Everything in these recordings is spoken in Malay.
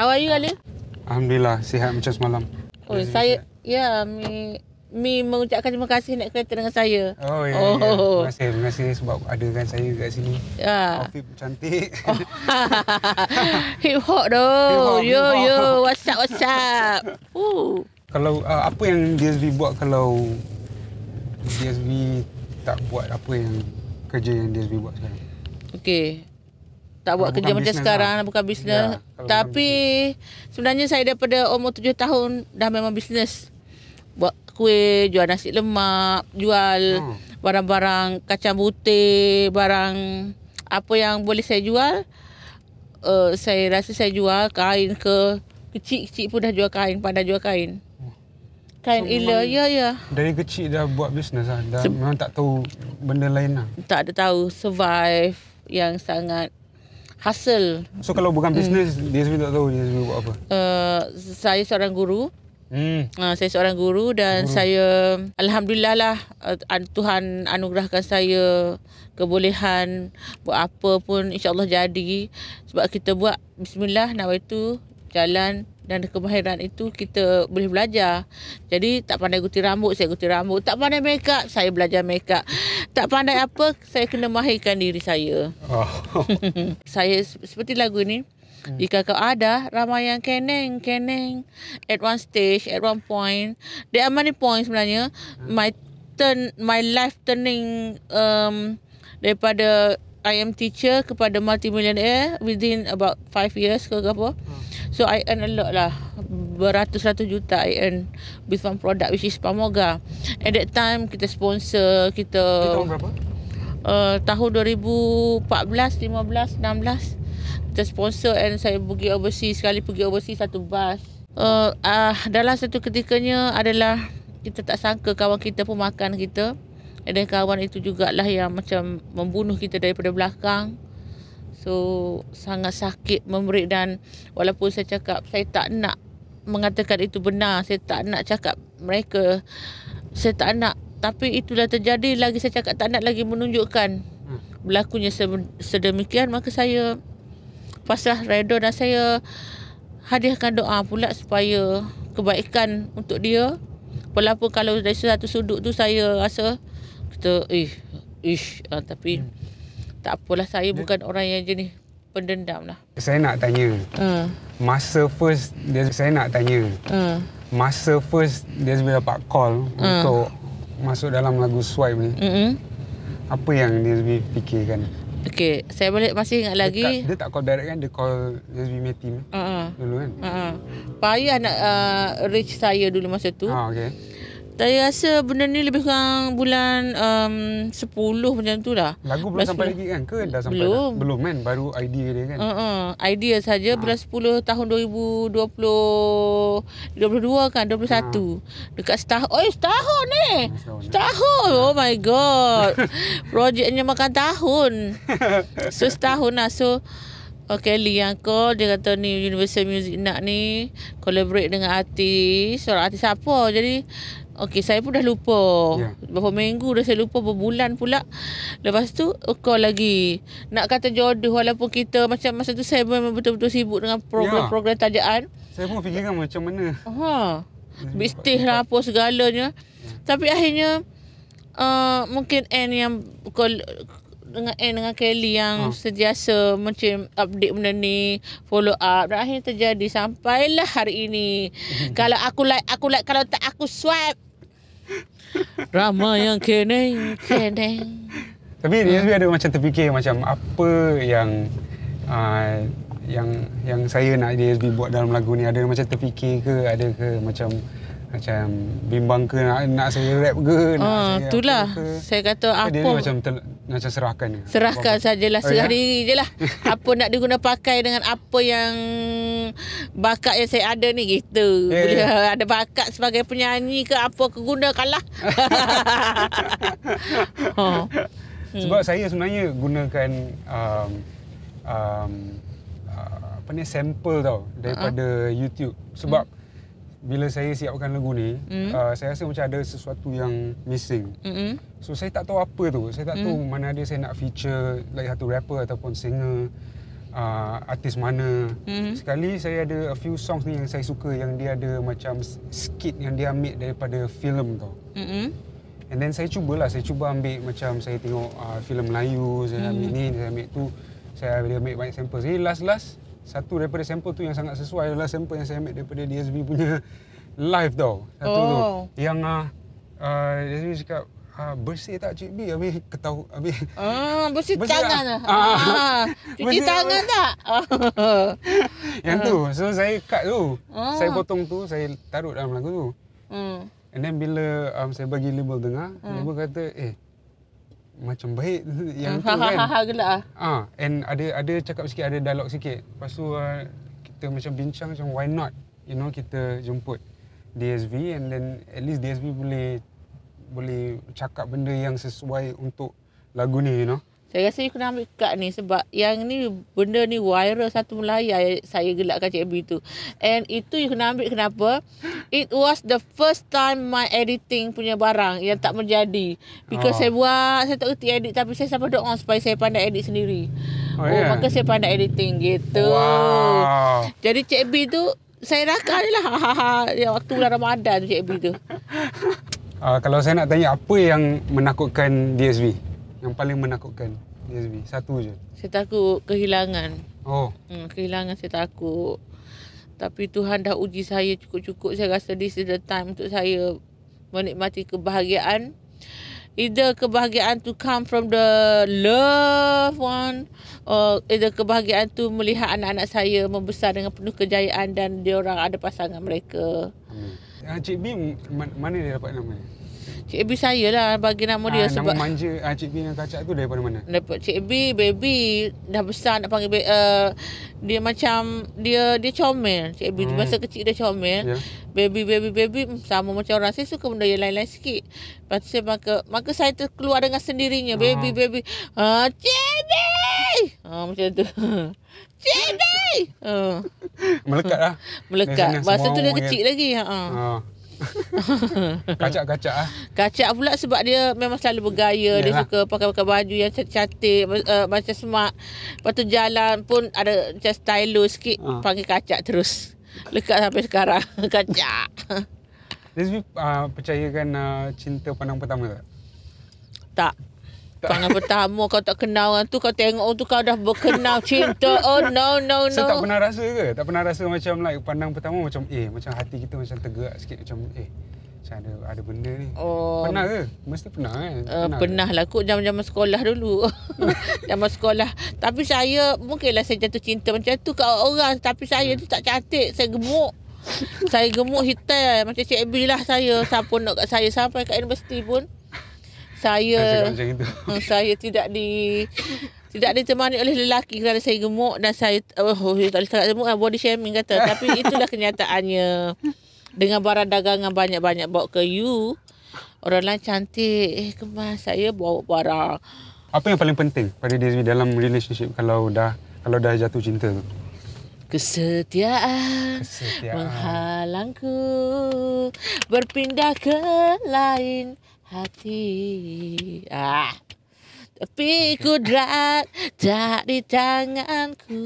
How are you, Ali? Alhamdulillah, sihat macam semalam. Oh, Rezim saya, ya, mi, mi mengucapkan terima kasih nak kereta dengan saya. Oh, ya, yeah, oh. Yeah. terima kasih, terima kasih sebab ada kan saya kat sini. Ya. Yeah. cantik. Oh. hip hop doh. Yo, yo, what's up, what's up? Ooh. Kalau uh, apa yang DSV buat kalau DSV tak buat apa yang kerja yang DSV buat sekarang? Okey, tak buat kerja macam sekarang lah. bukan bisnes ya, tapi bukan sebenarnya saya daripada umur tujuh tahun dah memang bisnes buat kuih jual nasi lemak jual hmm. barang-barang kacang putih barang apa yang boleh saya jual uh, saya rasa saya jual kain ke kecil-kecil pun dah jual kain pandai jual kain hmm. Kain so, ila, ya, ya. Dari kecil dah buat bisnes lah. Dah Se- memang tak tahu benda lain lah. Tak ada tahu. Survive yang sangat hasil. So kalau bukan hmm. bisnes, mm. dia sendiri tak tahu dia sendiri buat apa? Uh, saya seorang guru. Hmm. Uh, saya seorang guru dan guru. saya alhamdulillah lah uh, Tuhan anugerahkan saya kebolehan buat apa pun insyaallah jadi sebab kita buat bismillah nak itu jalan dan kemahiran itu kita boleh belajar. Jadi tak pandai gunting rambut, saya gunting rambut. Tak pandai make up, saya belajar make up. Tak pandai apa, saya kena mahirkan diri saya. Oh. saya seperti lagu ini. Hmm. Jika kau ada ramai yang keneng keneng at one stage at one point there are many points sebenarnya hmm. my turn my life turning um, daripada I am teacher kepada multimillionaire within about 5 years ke apa. Hmm. So I earn a lot lah. Beratus-ratus juta I earn with one product which is Pamoga. At that time kita sponsor kita tahun berapa? Uh, tahun 2014, 15, 16 kita sponsor and saya pergi overseas sekali pergi overseas satu bas. Uh, uh, dalam satu ketikanya adalah kita tak sangka kawan kita pun makan kita dan kawan itu jugalah yang macam membunuh kita daripada belakang. So sangat sakit memberi dan walaupun saya cakap saya tak nak mengatakan itu benar, saya tak nak cakap mereka saya tak nak tapi itulah terjadi lagi saya cakap tak nak lagi menunjukkan hmm. berlakunya sedemikian maka saya pasrah redo dan saya hadiahkan doa pula supaya kebaikan untuk dia walaupun kalau dari satu sudut tu saya rasa kita ish ish ha, tapi hmm. tak apalah saya bukan orang yang jenis pendendam lah. Saya nak tanya. Hmm. Masa first dia saya nak tanya. Hmm. Masa first dia sebab dapat call hmm. untuk masuk dalam lagu swipe ni. Hmm. Apa yang dia sebab fikirkan? Okey, saya boleh masih ingat lagi. Dia tak, dia tak call direct kan, dia call Jazby Mia team. Uh-huh. Dulu kan? Uh-huh. Pak nak uh, reach saya dulu masa tu. Ah, okay. Saya rasa benda ni lebih kurang bulan um, 10 macam tu dah. Lagu belum sampai lagi kan ke dah sampai belum. dah? Belum kan? Baru idea dia kan? Uh, uh, idea saja ha. bulan 10 ah. tahun 2020, 2022 kan? 2021. Ha. Ah. Dekat setahun. Oh setahun ni! Eh. Setahun, setahun. Oh my god. Projeknya makan tahun. So setahun lah. So Okay, Lee yang call, dia kata ni Universal Music nak ni collaborate dengan artis, seorang artis apa. Jadi, Okey, saya pun dah lupa. Yeah. Berapa minggu dah saya lupa, bulan pula. Lepas tu, oh, kau lagi. Nak kata jodoh walaupun kita macam masa tu saya memang betul-betul sibuk dengan program-program yeah. tajaan. Saya pun fikirkan macam mana. Ha. Bistih lah apa segalanya. Yeah. Tapi akhirnya, uh, mungkin Anne yang kau dengan Anne dengan Kelly yang ha. sentiasa macam update benda ni follow up dan akhirnya terjadi sampailah hari ini kalau aku like aku like kalau tak aku swipe Rama yang kening kening Tapi dia uh. ada macam terfikir macam apa yang uh, yang yang saya nak DSB buat dalam lagu ni ada macam terfikir ke ada ke macam macam bimbang ke nak, nak saya rap ke uh, nak ah, saya itulah ke. saya kata apa dia macam ter, macam serahkan serahkan sajalah serah oh, ya? diri je lah apa nak diguna pakai dengan apa yang bakat yang saya ada ni gitu. Eh. Bila eh, ada bakat sebagai penyanyi ke apa ke kalah ha. Oh. Sebab hmm. saya sebenarnya gunakan um, um, uh, apa ni sampel tau daripada uh-huh. YouTube sebab hmm. Bila saya siapkan lagu ni, mm. uh, saya rasa macam ada sesuatu yang missing. Mm-hmm. So saya tak tahu apa tu. Saya tak mm. tahu mana dia saya nak feature like satu rapper ataupun singer uh, artis mana. Mm-hmm. Sekali saya ada a few songs ni yang saya suka yang dia ada macam skit yang dia ambil daripada filem tu. Mm-hmm. And then saya cubalah, saya cuba ambil macam saya tengok uh, filem Melayu, saya ambil mm-hmm. ni, saya ambil tu. Saya ambil banyak sampel. Jadi last-last, satu daripada sampel tu yang sangat sesuai adalah sampel yang saya ambil daripada DSB punya live tau. Satu oh. tu. Yang uh, uh, DSB cakap, Ah, bersih tak Cik B? Habis ketau, habis. Ah, bersih, bersih tangan. Ah. ah. Cuci tangan tak? Yang tu. So saya cut tu. Ah. Saya potong tu, saya taruh dalam lagu tu. Hmm. And then bila um, saya bagi label dengar, hmm. label kata, "Eh, macam baik yang tu kan." Ha ha gelak ah. Ah, and ada ada cakap sikit, ada dialog sikit. Lepas tu uh, kita macam bincang macam why not? You know, kita jemput DSV and then at least DSV boleh boleh cakap benda yang sesuai untuk lagu ni you know. Saya rasa you kena ambil kad ni sebab yang ni benda ni viral satu Melayu saya gelakkan Cik Abby tu. And itu you kena ambil kenapa? It was the first time my editing punya barang yang tak menjadi. Because oh. saya buat, saya tak kerti edit tapi saya sampai doa supaya saya pandai edit sendiri. Oh, oh yeah. maka saya pandai editing gitu. Wow. Jadi Cik Abby tu saya rakam je lah. ya, waktu bulan Ramadan tu Cik Abby tu. Uh, kalau saya nak tanya apa yang menakutkan DSV? Yang paling menakutkan DSV? Satu je. Saya takut kehilangan. Oh. Hmm, kehilangan saya takut. Tapi Tuhan dah uji saya cukup-cukup. Saya rasa this is the time untuk saya menikmati kebahagiaan. Either kebahagiaan tu come from the love one or either kebahagiaan tu melihat anak-anak saya membesar dengan penuh kejayaan dan dia orang ada pasangan mereka. Hmm. Encik Bim, mana dia dapat nama ni? Cik Abi saya lah bagi nama dia ha, sebab... Nama manja ha, Cik Abi dengan kakak tu daripada mana? Dapat Cik Abi, baby dah besar nak panggil... Uh, dia macam... Dia dia comel. Cik Abi hmm. masa kecil dia comel. Yeah. Baby, baby, baby. Sama macam orang. Saya suka benda yang lain-lain sikit. Lepas saya maka... Maka saya terkeluar dengan sendirinya. Ha. Baby, baby. Ha, Cik Abi! Ha, macam tu. Cik Abi! Ha. Melekat lah. Melekat. Masa tu dia kecil lagi. Ha. ha. Kacak-kacak ah. Kacak pula sebab dia memang selalu bergaya, Yalah. dia suka pakai-pakai baju yang cantik, uh, macam smart. Lepas tu jalan pun ada macam stylo sikit, ha. panggil kacak terus. Lekat sampai sekarang, kacak. Lesbi uh, ah, percayakan uh, cinta pandang pertama tak? Tak. Tangan pertama kau tak kenal orang tu Kau tengok tu kau dah berkenal cinta Oh no no no so, tak pernah rasa ke? Tak pernah rasa macam like pandang pertama macam eh Macam hati kita macam tegak sikit macam eh Macam ada, ada benda ni oh, Pernah ke? Mesti pernah kan? Uh, pernah, pernah lah kot zaman-zaman sekolah dulu Zaman sekolah Tapi saya mungkin lah saya jatuh cinta macam tu ke orang Tapi saya hmm. tu tak cantik Saya gemuk saya gemuk hitam macam Cik Abby lah saya Siapa nak kat saya sampai kat universiti pun saya hmm, saya tidak di tidak ditemani oleh lelaki kerana saya gemuk dan saya oh, oh tak gemuk kan body shaming kata tapi itulah kenyataannya dengan barang dagangan banyak-banyak bawa ke you orang lain cantik eh kemas saya bawa barang apa yang paling penting pada diri dalam relationship kalau dah kalau dah jatuh cinta tu Kesetiaan, Kesetiaan menghalangku berpindah ke lain hati ah. Tapi ku drag dari tanganku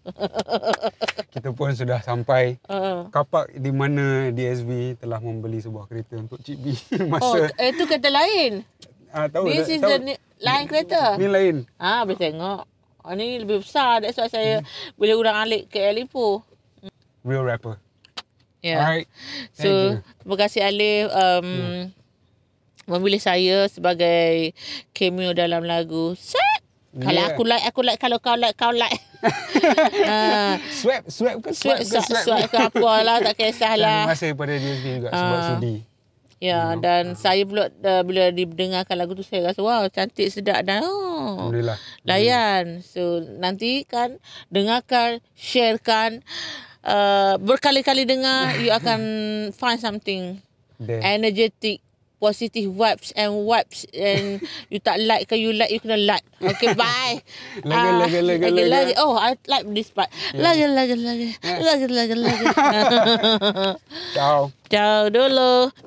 Kita pun sudah sampai uh. kapak di mana DSV telah membeli sebuah kereta untuk Cik B Masa Oh, eh, itu kereta lain? Ah, tahu, This is tahu. the lain kereta? Ni, lain Ah, boleh tengok Oh, ni lebih besar. That's why saya hmm. boleh urang alik ke Elipo. Real rapper. Yeah. Alright. So, terima kasih Alif. Um, hmm memilih saya sebagai cameo dalam lagu. Set. Yeah. Kalau aku like, aku like. Kalau kau like, kau like. Swap, uh, swap ke swap ke swap. Swap ke apa lah, tak kisahlah. Terima kasih kepada DSP juga uh, sebab ah. sudi. Ya, yeah, hmm. dan hmm. saya pula uh, bila didengarkan lagu tu, saya rasa wow, cantik, sedap dan oh, Alhamdulillah. layan. So, nanti kan dengarkan, sharekan, uh, berkali-kali dengar, you akan find something Damn. energetic positive vibes and vibes and you tak like ke you like you kena like. Okay, bye. lagi, ah, lagi, lagi, lagi, lagi, Oh, I like this part. Lagi, yeah. lagi, lagi. Lagi, lagi, lagi. Ciao. Ciao dulu.